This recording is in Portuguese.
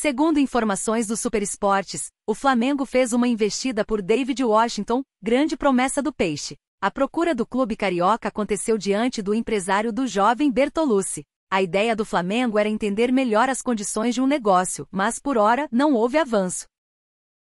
Segundo informações do Superesportes, o Flamengo fez uma investida por David Washington, grande promessa do peixe. A procura do clube carioca aconteceu diante do empresário do jovem Bertolucci. A ideia do Flamengo era entender melhor as condições de um negócio, mas por hora não houve avanço.